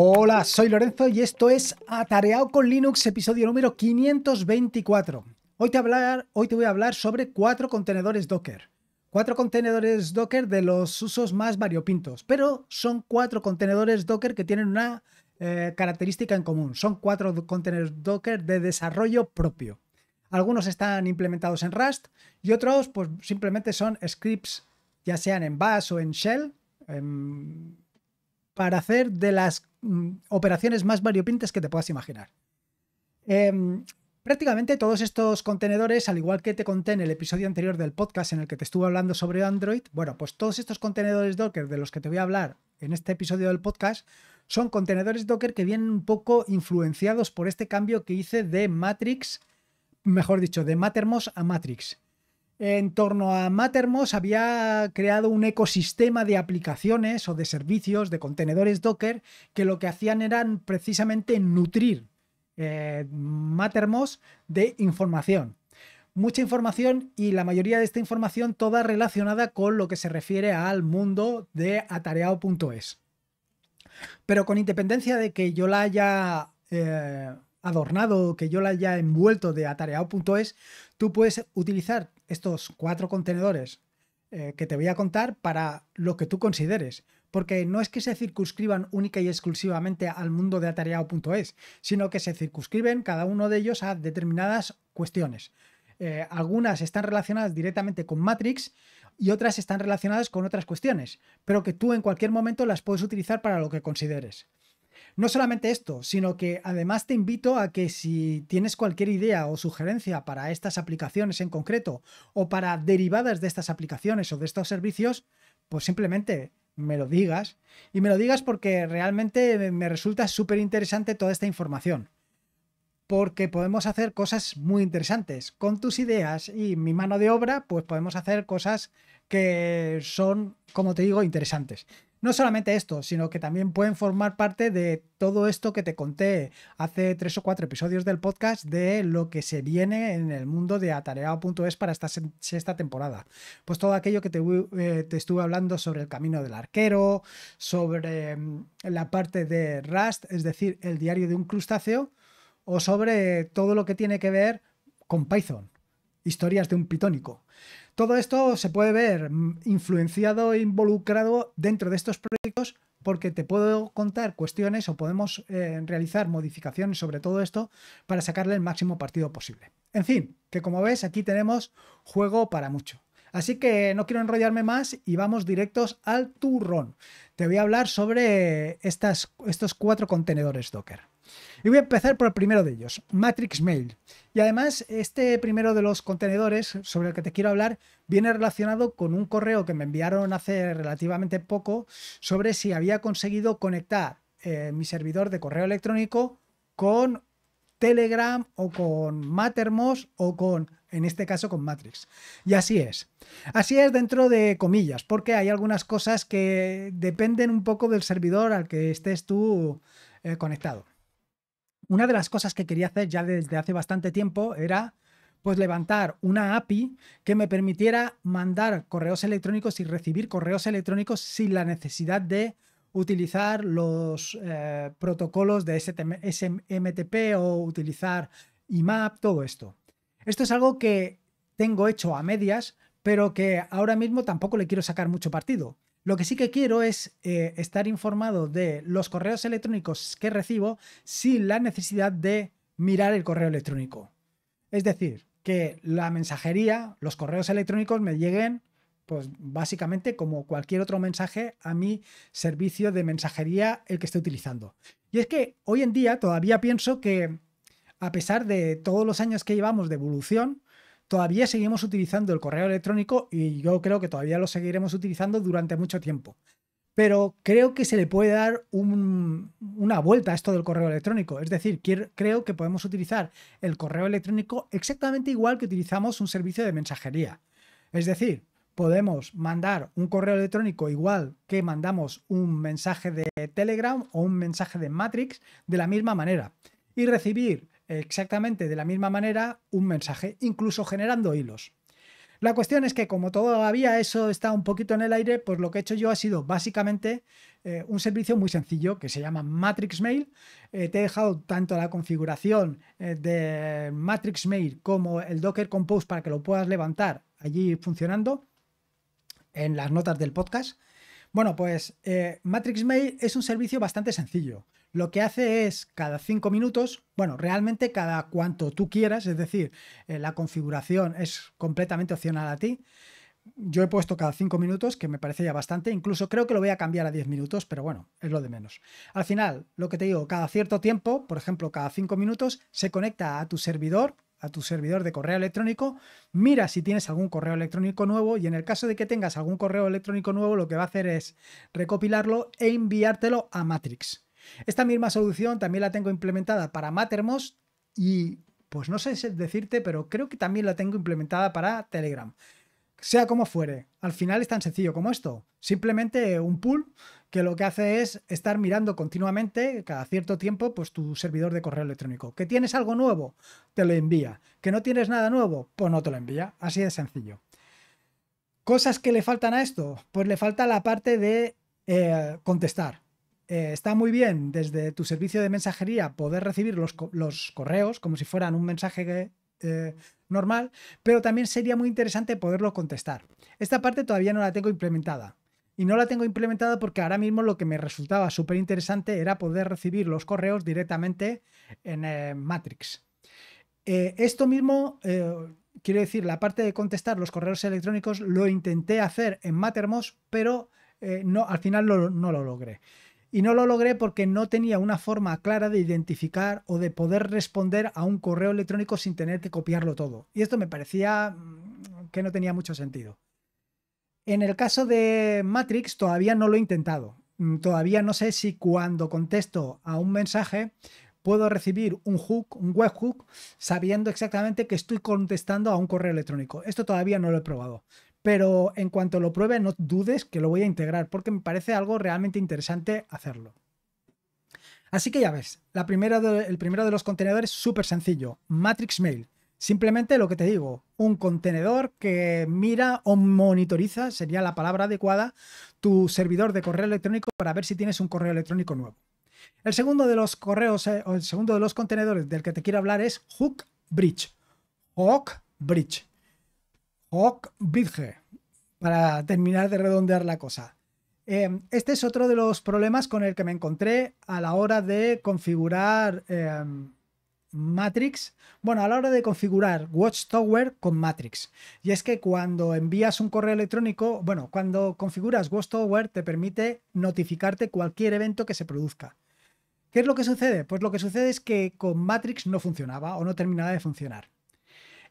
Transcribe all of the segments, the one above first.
Hola, soy Lorenzo y esto es Atareado con Linux, episodio número 524. Hoy te, hablar, hoy te voy a hablar sobre cuatro contenedores Docker. Cuatro contenedores Docker de los usos más variopintos, pero son cuatro contenedores Docker que tienen una eh, característica en común. Son cuatro contenedores Docker de desarrollo propio. Algunos están implementados en Rust y otros pues simplemente son scripts, ya sean en Bash o en Shell, em, para hacer de las Mm, operaciones más variopintas que te puedas imaginar. Em, prácticamente todos estos contenedores, al igual que te conté en el episodio anterior del podcast en el que te estuve hablando sobre Android, bueno, pues todos estos contenedores Docker de los que te voy a hablar en este episodio del podcast son contenedores Docker que vienen un poco influenciados por este cambio que hice de Matrix, mejor dicho, de Mattermost a Matrix en torno a Mattermost había creado un ecosistema de aplicaciones o de servicios, de contenedores Docker, que lo que hacían eran precisamente nutrir eh, de información. Mucha información y la mayoría de esta información toda relacionada con lo que se refiere al mundo de atareado.es. Pero con independencia de que yo la haya... adornado eh, adornado, que yo la haya envuelto de atareado.es, tú puedes utilizar estos cuatro contenedores eh, que te voy a contar para lo que tú consideres. Porque no es que se circunscriban única y exclusivamente al mundo de atareado.es, sino que se circunscriben cada uno de ellos a determinadas cuestiones. Eh, algunas están relacionadas directamente con Matrix y otras están relacionadas con otras cuestiones, pero que tú en cualquier momento las puedes utilizar para lo que consideres. No solamente esto, sino que además te invito a que si tienes cualquier idea o sugerencia para estas aplicaciones en concreto o para derivadas de estas aplicaciones o de estos servicios, pues simplemente me lo digas. Y me lo digas porque realmente me resulta súper interesante toda esta información. Porque podemos hacer cosas muy interesantes. Con tus ideas y mi mano de obra, pues podemos hacer cosas que son, como te digo, interesantes. No solamente esto, sino que también pueden formar parte de todo esto que te conté hace tres o cuatro episodios del podcast de lo que se viene en el mundo de atareado.es para esta sexta temporada. Pues todo aquello que eh, te, estuve hablando sobre el camino del arquero, sobre mm, la parte de Rust, es decir, el diario de un crustáceo, o sobre todo lo que tiene que ver con Python, historias de un pitónico. Todo esto se puede ver mm, influenciado e involucrado dentro de estos proyectos porque te puedo contar cuestiones o podemos eh, realizar modificaciones sobre todo esto para sacarle el máximo partido posible. En fin, que como ves aquí tenemos juego para mucho. Así que no quiero enrollarme más y vamos directos al turrón. Te voy a hablar sobre estos cuatro contenedores Docker. Y voy a empezar por el primero de ellos, Matrix Mail. Y además, este primero de los contenedores sobre el que te quiero hablar viene relacionado con un correo que me enviaron hace relativamente poco sobre si había conseguido conectar eh, mi servidor de correo electrónico con Telegram o con Mattermost o con, en este caso, con Matrix. Y así es. Así es dentro de comillas, porque hay algunas cosas que dependen un poco del servidor al que estés tú eh, conectado una de las cosas que quería hacer ya desde hace bastante tiempo era pues levantar una API que me permitiera mandar correos electrónicos y recibir correos electrónicos sin la necesidad de utilizar los eh, protocolos de SMTP o utilizar IMAP, todo esto. Esto es algo que tengo hecho a medias, pero que ahora mismo tampoco le quiero sacar mucho partido. Lo que sí que quiero es eh, estar informado de los correos electrónicos que recibo sin la necesidad de mirar el correo electrónico. Es decir, que la mensajería, los correos electrónicos me lleguen, pues básicamente como cualquier otro mensaje a mi servicio de mensajería el que esté utilizando. Y es que hoy en día todavía pienso que a pesar de todos los años que llevamos de evolución, todavía seguimos utilizando el correo electrónico y yo creo que todavía lo seguiremos utilizando durante mucho tiempo. Pero creo que se le puede dar una vuelta a esto del correo electrónico. Es decir, creo que podemos utilizar el correo electrónico exactamente igual que utilizamos un servicio de mensajería. Es decir, podemos mandar un correo electrónico igual que mandamos un mensaje de Telegram o un mensaje de Matrix de la misma manera y recibir exactamente de la misma manera un mensaje, incluso generando hilos. La cuestión es que como todavía eso está un poquito en el aire, pues lo que he hecho yo ha sido básicamente eh, un servicio muy sencillo que se llama Matrix Mail. Eh, te he dejado tanto la configuración eh, de Matrix Mail como el Docker Compose para que lo puedas levantar allí funcionando en las notas del podcast. Bueno, pues eh, Matrix Mail es un servicio bastante sencillo. Lo que hace es cada cinco minutos, bueno, realmente cada cuanto tú quieras, es decir, eh, la configuración es completamente opcional a ti. Yo he puesto cada cinco minutos, que me parece ya bastante. Incluso creo que lo voy a cambiar a diez minutos, pero bueno, es lo de menos. Al final, lo que te digo, cada cierto tiempo, por ejemplo, cada cinco minutos, se conecta a tu servidor a tu servidor de correo electrónico, mira si tienes algún correo electrónico nuevo y en el caso de que tengas algún correo electrónico nuevo lo que va a hacer es recopilarlo e enviártelo a Matrix. Esta misma solución también la tengo implementada para Mattermost y pues no sé decirte, pero creo que también la tengo implementada para Telegram sea como fuere. Al final es tan sencillo como esto. Simplemente un pool que lo que hace es estar mirando continuamente, cada cierto tiempo, pues tu servidor de correo electrónico. ¿Que tienes algo nuevo? Te lo envía. ¿Que no tienes nada nuevo? Pues no te lo envía. Así de sencillo. ¿Cosas que le faltan a esto? Pues le falta la parte de eh, contestar. Eh, está muy bien desde tu servicio de mensajería poder recibir los, los correos como si fueran un mensaje que eh, normal, pero también sería muy interesante poderlo contestar. Esta parte todavía no la tengo implementada. Y no la tengo implementada porque ahora mismo lo que me resultaba súper interesante era poder recibir los correos directamente en eh, Matrix. Eh, esto mismo, quiero decir, la parte de contestar los correos electrónicos lo intenté hacer en Mattermost, pero no, al final no lo logré y no lo logré porque no tenía una forma clara de identificar o de poder responder a un correo electrónico sin tener que copiarlo todo. Y esto me parecía mm, que no tenía mucho sentido. En el caso de Matrix todavía no lo he intentado. Mm, todavía no sé si cuando contesto a un mensaje puedo recibir un hook, un webhook, sabiendo exactamente que estoy contestando a un correo electrónico. Esto todavía no lo he probado pero en cuanto lo pruebe no dudes que lo voy a integrar porque me parece algo realmente interesante hacerlo. Así que ya ves, el primero de los contenedores súper sencillo, Matrix Mail. Simplemente lo que te digo, un contenedor que mira o monitoriza, sería la palabra adecuada, tu servidor de correo electrónico para ver si tienes un correo electrónico nuevo. El segundo de los correos eh, el segundo de los contenedores del que te quiero hablar es Hook Bridge. Hook Bridge bridge para terminar de redondear la cosa. Eh, este es otro de los problemas con el que me encontré a la hora de configurar eh, Matrix. Bueno, a la hora de configurar Watchtower con Matrix. Y es que cuando envías un correo electrónico, bueno, cuando configuras Watchtower te permite notificarte cualquier evento que se produzca. ¿Qué es lo que sucede? Pues lo que sucede es que con Matrix no funcionaba o no terminaba de funcionar.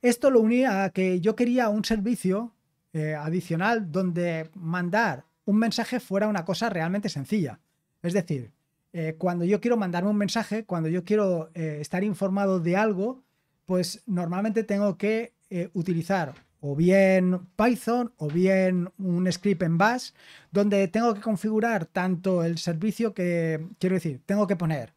Esto lo unía a que yo quería un servicio eh, adicional donde mandar un mensaje fuera una cosa realmente sencilla. Es decir, eh, cuando yo quiero mandarme un mensaje, cuando yo quiero eh, estar informado de algo, pues normalmente tengo que utilizar o bien Python o bien un script en Bash, donde tengo que configurar tanto el servicio que, quiero decir, tengo que poner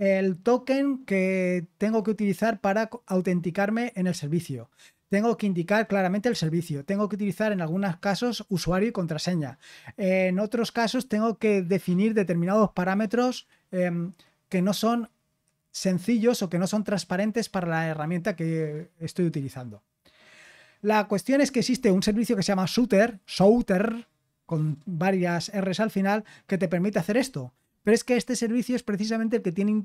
el token que tengo que utilizar para autenticarme en el servicio. Tengo que indicar claramente el servicio. Tengo que utilizar en algunos casos usuario y contraseña. En otros casos tengo que definir determinados parámetros em, que no son sencillos o que no son transparentes para la herramienta que estoy utilizando. La cuestión es que existe un servicio que se llama Shooter, Shooter, con varias R's al final, que te permite hacer esto. Pero es que este servicio es precisamente el que tiene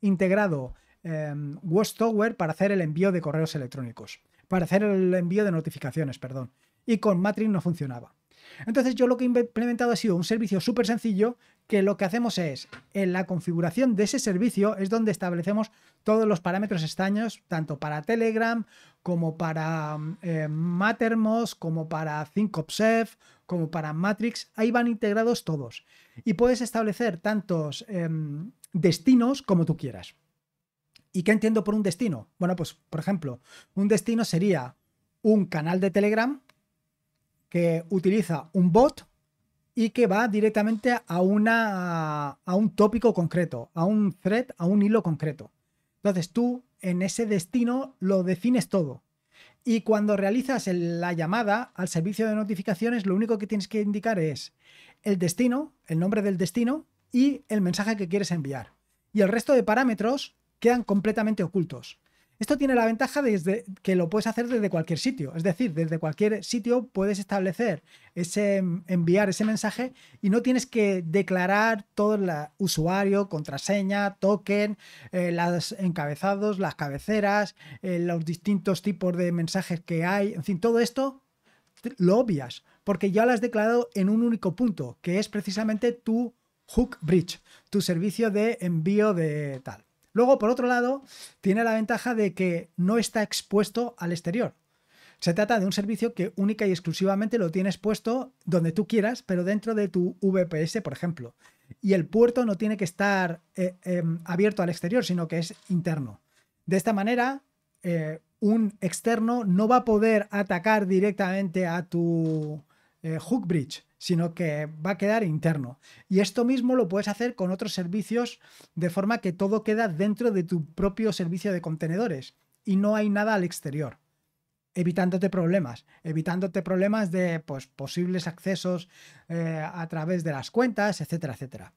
integrado eh, WatchTower para hacer el envío de correos electrónicos, para hacer el envío de notificaciones, perdón. Y con Matrix no funcionaba. Entonces yo lo que he implementado ha sido un servicio súper sencillo que lo que hacemos es, en la configuración de ese servicio es donde establecemos todos los parámetros extraños, tanto para Telegram como para eh, Mattermost, como para ThinkObserve, como para Matrix, ahí van integrados todos. Y puedes establecer tantos em, destinos como tú quieras. ¿Y qué entiendo por un destino? Bueno, pues por ejemplo, un destino sería un canal de Telegram que utiliza un bot y que va directamente a, una, a un tópico concreto, a un thread, a un hilo concreto. Entonces tú en ese destino lo defines todo. Y cuando realizas la llamada al servicio de notificaciones, lo único que tienes que indicar es el destino, el nombre del destino y el mensaje que quieres enviar. Y el resto de parámetros quedan completamente ocultos. Esto tiene la ventaja de que lo puedes hacer desde cualquier sitio, es decir, desde cualquier sitio puedes establecer ese em, enviar ese mensaje y no tienes que declarar todo el usuario, contraseña, token, eh, los encabezados, las cabeceras, eh, los distintos tipos de mensajes que hay, en fin, todo esto lo obvias porque ya lo has declarado en un único punto, que es precisamente tu hook bridge, tu servicio de envío de tal. Luego, por otro lado, tiene la ventaja de que no está expuesto al exterior. Se trata de un servicio que única y exclusivamente lo tienes puesto donde tú quieras, pero dentro de tu VPS, por ejemplo. Y el puerto no tiene que estar eh, em, abierto al exterior, sino que es interno. De esta manera, eh, un externo no va a poder atacar directamente a tu eh, hook bridge, sino que va a quedar interno. Y esto mismo lo puedes hacer con otros servicios de forma que todo queda dentro de tu propio servicio de contenedores y no hay nada al exterior evitándote problemas, evitándote problemas de pues, posibles accesos eh, a través de las cuentas, etcétera, etcétera.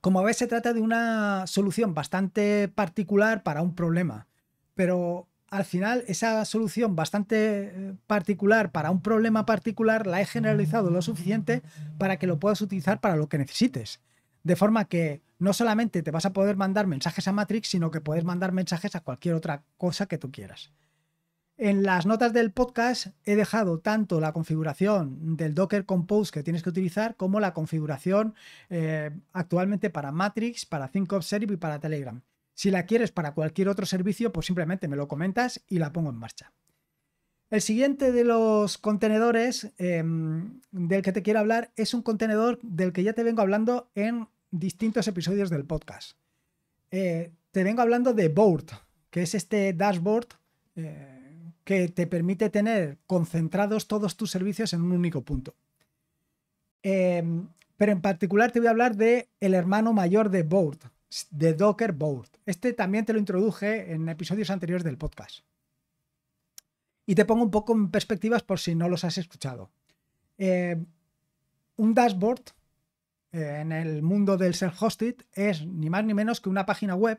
Como ves, se trata de una solución bastante particular para un problema, pero al final esa solución bastante eh, particular para un problema particular la he generalizado lo suficiente para que lo puedas utilizar para lo que necesites. De forma que no solamente te vas a poder mandar mensajes a Matrix, sino que puedes mandar mensajes a cualquier otra cosa que tú quieras. En las notas del podcast he dejado tanto la configuración del Docker Compose que tienes que utilizar como la configuración eh, actualmente para Matrix, para Think y para Telegram. Si la quieres para cualquier otro servicio, pues simplemente me lo comentas y la pongo en marcha. El siguiente de los contenedores em, del que te quiero hablar es un contenedor del que ya te vengo hablando en distintos episodios del podcast. Eh, te vengo hablando de Board, que es este dashboard eh, que te permite tener concentrados todos tus servicios en un único punto. Em, pero en particular te voy a hablar de el hermano mayor de Board, de Docker Board. Este también te lo introduje en episodios anteriores del podcast. Y te pongo un poco en perspectivas por si no los has escuchado. Eh, un dashboard eh, en el mundo del self-hosted es ni más ni menos que una página web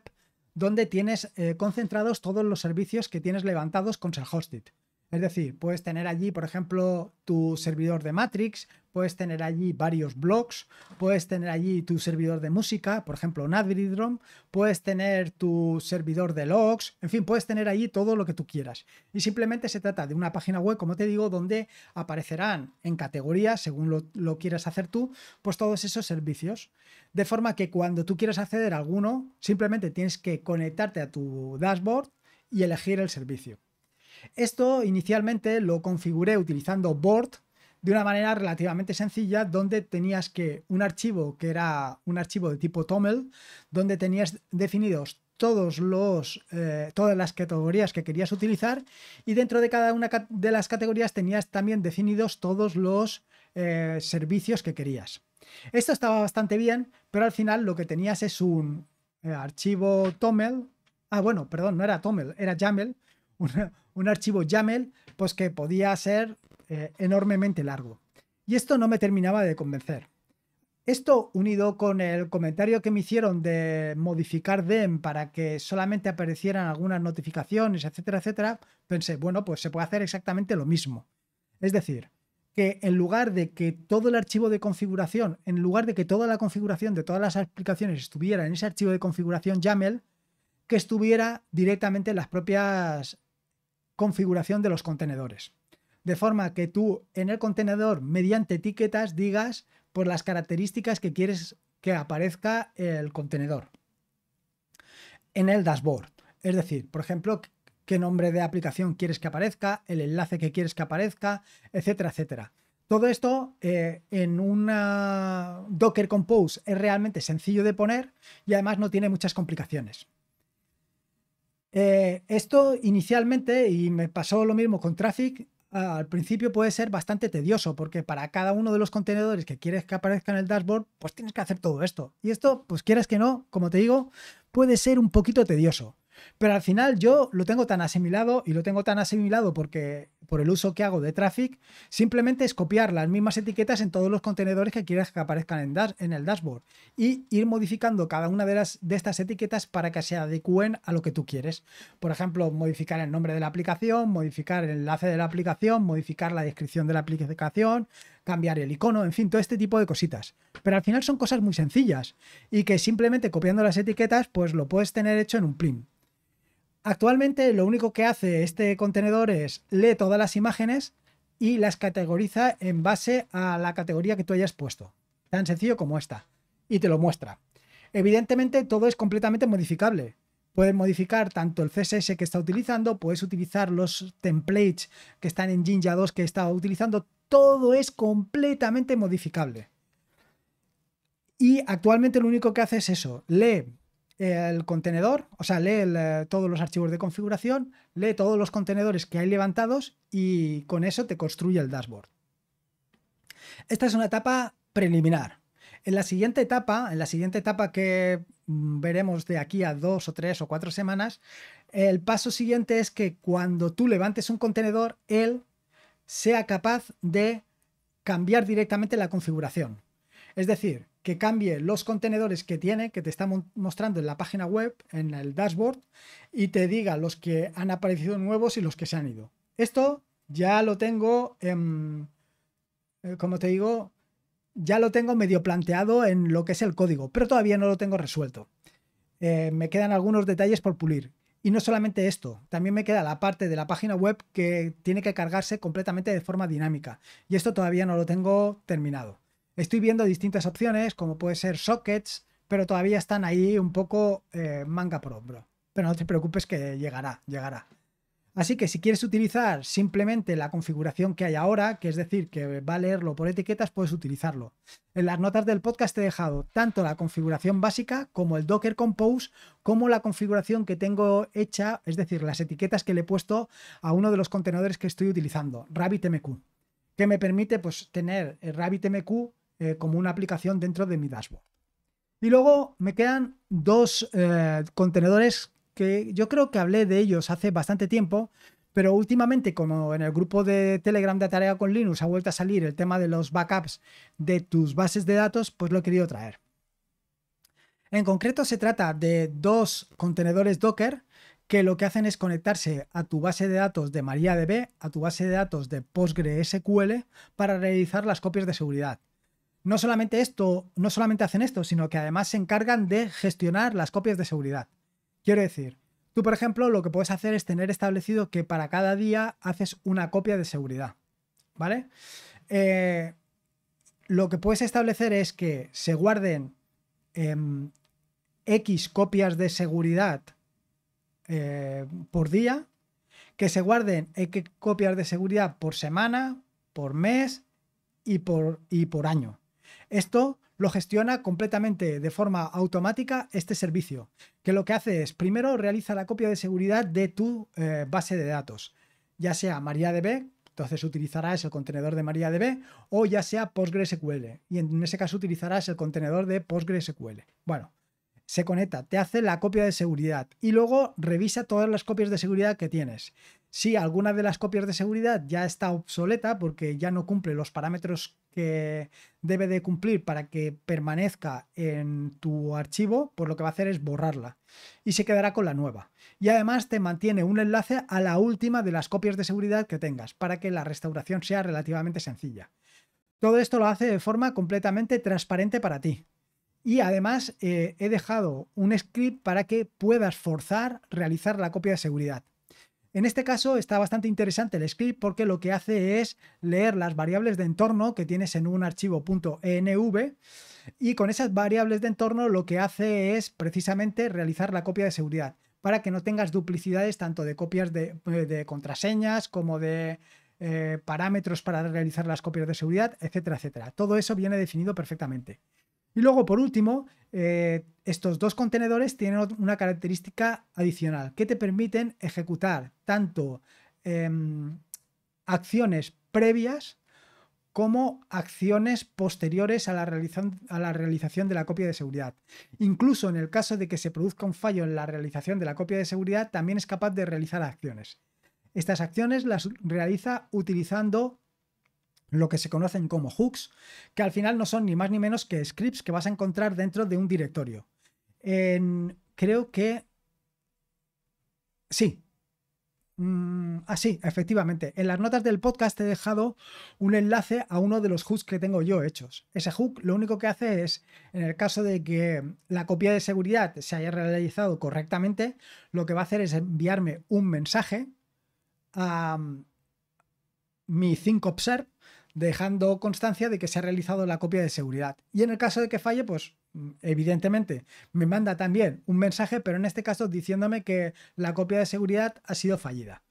donde tienes eh, concentrados todos los servicios que tienes levantados con self-hosted. Es decir, puedes tener allí, por ejemplo, tu servidor de Matrix, puedes tener allí varios blogs, puedes tener allí tu servidor de música, por ejemplo, Nadridrom, puedes tener tu servidor de logs, en fin, puedes tener allí todo lo que tú quieras. Y simplemente se trata de una página web, como te digo, donde aparecerán en categorías, según lo, lo quieras hacer tú, pues todos esos servicios. De forma que cuando tú quieras acceder a alguno, simplemente tienes que conectarte a tu dashboard y elegir el servicio. Esto inicialmente lo configuré utilizando Board de una manera relativamente sencilla donde tenías que un archivo que era un archivo de tipo TOML donde tenías definidos todos los, eh, todas las categorías que querías utilizar y dentro de cada una de las categorías tenías también definidos todos los eh, servicios que querías. Esto estaba bastante bien, pero al final lo que tenías es un eh, archivo TOML. Ah, bueno, perdón, no era TOML, era YAML, un archivo YAML, pues que podía ser eh, enormemente largo. Y esto no me terminaba de convencer. Esto unido con el comentario que me hicieron de modificar DEM para que solamente aparecieran algunas notificaciones, etcétera, etcétera, pensé, bueno, pues se puede hacer exactamente lo mismo. Es decir, que en lugar de que todo el archivo de configuración, en lugar de que toda la configuración de todas las aplicaciones estuviera en ese archivo de configuración YAML, que estuviera directamente en las propias configuración de los contenedores. De forma que tú en el contenedor, mediante etiquetas, digas por las características que quieres que aparezca el contenedor en el dashboard. Es decir, por ejemplo, qué nombre de aplicación quieres que aparezca, el enlace que quieres que aparezca, etcétera, etcétera. Todo esto eh, en una Docker Compose es realmente sencillo de poner y además no tiene muchas complicaciones. Eh, esto inicialmente, y me pasó lo mismo con Traffic, al principio puede ser bastante tedioso porque para cada uno de los contenedores que quieres que aparezca en el dashboard, pues tienes que hacer todo esto. Y esto, pues quieras que no, como te digo, puede ser un poquito tedioso. Pero al final yo lo tengo tan asimilado y lo tengo tan asimilado porque por el uso que hago de Traffic, simplemente es copiar las mismas etiquetas en todos los contenedores que quieras que aparezcan en, en el dashboard y ir modificando cada una de, estas etiquetas para que se adecúen a lo que tú quieres. Por ejemplo, modificar el nombre de la aplicación, modificar el enlace de la aplicación, modificar la descripción de la aplicación, cambiar el icono, en fin, todo este tipo de cositas. Pero al final son cosas muy sencillas y que simplemente copiando las etiquetas pues lo puedes tener hecho en un print. Actualmente lo único que hace este contenedor es lee todas las imágenes y las categoriza en base a la categoría que tú hayas puesto. Tan sencillo como esta. Y te lo muestra. Evidentemente todo es completamente modificable. Puedes modificar tanto el CSS que está utilizando, puedes utilizar los templates que están en Jinja 2 que está utilizando, todo es completamente modificable. Y actualmente lo único que hace es eso, lee el contenedor, o sea, lee eh, todos los archivos de configuración, lee todos los contenedores que hay levantados y con eso te construye el dashboard. Esta es una etapa preliminar. En la siguiente etapa, en la siguiente etapa que mm, veremos de aquí a dos o tres o cuatro semanas, el paso siguiente es que cuando tú levantes un contenedor, él sea capaz de cambiar directamente la configuración. Es decir, que cambie los contenedores que tiene, que te está mostrando en la página web, en el dashboard, y te diga los que han aparecido nuevos y los que se han ido. Esto ya lo tengo, eh, como te digo, ya lo tengo medio planteado en lo que es el código, pero todavía no lo tengo resuelto. Eh, me quedan algunos detalles por pulir. Y no solamente esto, también me queda la parte de la página web que tiene que cargarse completamente de forma dinámica. Y esto todavía no lo tengo terminado. Estoy viendo distintas opciones, como puede ser sockets, pero todavía están ahí un poco eh, manga por hombro. Pero no te preocupes que llegará, llegará. Así que si quieres utilizar simplemente la configuración que hay ahora, que es decir, que va a leerlo por etiquetas, puedes utilizarlo. En las notas del podcast te he dejado tanto la configuración básica como el Docker Compose, como la configuración que tengo hecha, es decir, las etiquetas que le he puesto a uno de los contenedores que estoy utilizando, RabbitMQ, que me permite pues, tener eh, RabbitMQ eh, como una aplicación dentro de mi dashboard. Y luego me quedan dos eh, contenedores que yo creo que hablé de ellos hace bastante tiempo, pero últimamente, como en el grupo de Telegram de Tarea con Linux ha vuelto a salir el tema de los backups de tus bases de datos, pues lo he querido traer. En concreto se trata de dos contenedores Docker que lo que hacen es conectarse a tu base de datos de MariaDB, a tu base de datos de PostgreSQL, para realizar las copias de seguridad no solamente esto, no solamente hacen esto, sino que además se encargan de gestionar las copias de seguridad. Quiero decir, tú, por ejemplo, lo que puedes hacer es tener establecido que para cada día haces una copia de seguridad. ¿Vale? Eh, lo que puedes establecer es que se guarden em, X copias de seguridad eh, por día, que se guarden X copias de seguridad por semana, por mes y por, y por año. Esto lo gestiona completamente de forma automática este servicio, que lo que hace es, primero, realiza la copia de seguridad de tu eh, base de datos, ya sea MariaDB, entonces utilizarás el contenedor de MariaDB, o ya sea PostgreSQL, y en ese caso utilizarás el contenedor de PostgreSQL. Bueno, se conecta, te hace la copia de seguridad y luego revisa todas las copias de seguridad que tienes. Si alguna de las copias de seguridad ya está obsoleta porque ya no cumple los parámetros que debe de cumplir para que permanezca en tu archivo, pues lo que va a hacer es borrarla y se quedará con la nueva. Y además te mantiene un enlace a la última de las copias de seguridad que tengas para que la restauración sea relativamente sencilla. Todo esto lo hace de forma completamente transparente para ti. Y además eh, he dejado un script para que puedas forzar realizar la copia de seguridad. En este caso está bastante interesante el script porque lo que hace es leer las variables de entorno que tienes en un archivo .env y con esas variables de entorno lo que hace es precisamente realizar la copia de seguridad para que no tengas duplicidades tanto de copias de, eh, contraseñas como de eh, parámetros para realizar las copias de seguridad, etcétera, etcétera. Todo eso viene definido perfectamente. Y luego, por último, eh, estos dos contenedores tienen una característica adicional que te permiten ejecutar tanto em, acciones previas como acciones posteriores a la, realización de la copia de seguridad. Incluso en el caso de que se produzca un fallo en la realización de la copia de seguridad, también es capaz de realizar acciones. Estas acciones las realiza utilizando lo que se conocen como hooks, que al final no son ni más ni menos que scripts que vas a encontrar dentro de un directorio. En, creo que... Sí. Mm, así, ah, efectivamente. En las notas del podcast he dejado un enlace a uno de los hooks que tengo yo hechos. Ese hook lo único que hace es, en el caso de que la copia de seguridad se haya realizado correctamente, lo que va a hacer es enviarme un mensaje a mi thinkobserve dejando constancia de que se ha realizado la copia de seguridad. Y en el caso de que falle, pues evidentemente me manda también un mensaje, pero en este caso diciéndome que la copia de seguridad ha sido fallida.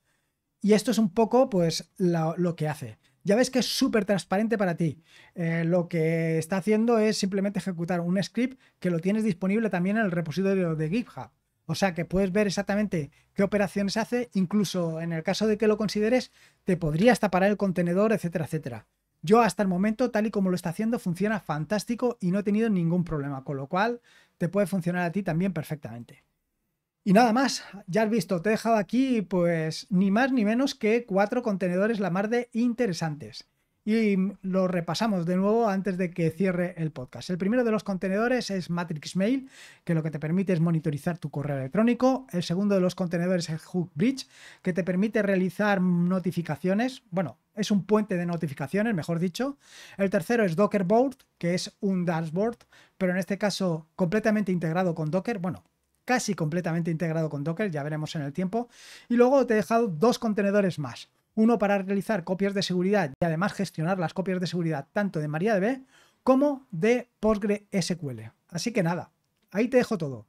Y esto es un poco pues lo, que hace. Ya ves que es súper transparente para ti. Eh, lo que está haciendo es simplemente ejecutar un script que lo tienes disponible también en el repositorio de GitHub. O sea que puedes ver exactamente qué operaciones hace, incluso en el caso de que lo consideres, te podría hasta parar el contenedor, etcétera, etcétera. Yo hasta el momento, tal y como lo está haciendo, funciona fantástico y no he tenido ningún problema, con lo cual te puede funcionar a ti también perfectamente. Y nada más, ya has visto, te he dejado aquí pues ni más ni menos que cuatro contenedores la mar de interesantes y lo repasamos de nuevo antes de que cierre el podcast. El primero de los contenedores es Matrix Mail, que lo que te permite es monitorizar tu correo electrónico. El segundo de los contenedores es Hook Bridge, que te permite realizar notificaciones. Bueno, es un puente de notificaciones, mejor dicho. El tercero es Docker board que es un dashboard, pero en este caso completamente integrado con Docker. Bueno, casi completamente integrado con Docker, ya veremos en el tiempo. Y luego te he dejado dos contenedores más uno para realizar copias de seguridad y además gestionar las copias de seguridad tanto de MariaDB como de PostgreSQL. Así que nada, ahí te dejo todo.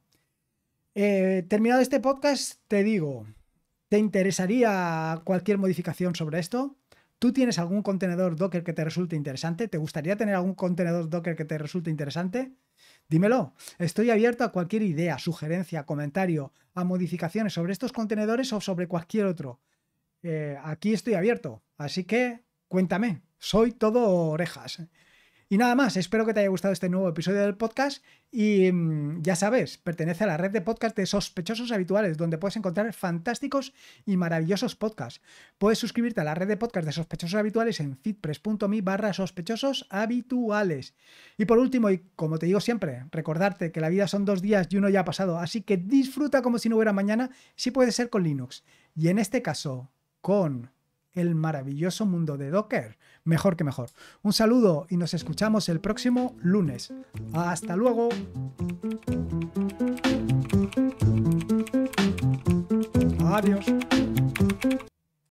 Eh, terminado este podcast, te digo, ¿te interesaría cualquier modificación sobre esto? ¿Tú tienes algún contenedor Docker que te resulte interesante? ¿Te gustaría tener algún contenedor Docker que te resulte interesante? Dímelo, estoy abierto a cualquier idea, sugerencia, comentario, a modificaciones sobre estos contenedores o sobre cualquier otro. Eh, aquí estoy abierto, así que cuéntame, soy todo orejas. Y nada más, espero que te haya gustado este nuevo episodio del podcast y mm, ya sabes, pertenece a la red de podcast de sospechosos habituales, donde puedes encontrar fantásticos y maravillosos podcasts. Puedes suscribirte a la red de podcast de sospechosos habituales en fitpress.me barra sospechosos habituales. Y por último, y como te digo siempre, recordarte que la vida son dos días y uno ya ha pasado, así que disfruta como si no hubiera mañana, si puede ser con Linux. Y en este caso, con el maravilloso mundo de Docker. Mejor que mejor. Un saludo y nos escuchamos el próximo lunes. Hasta luego. Adiós.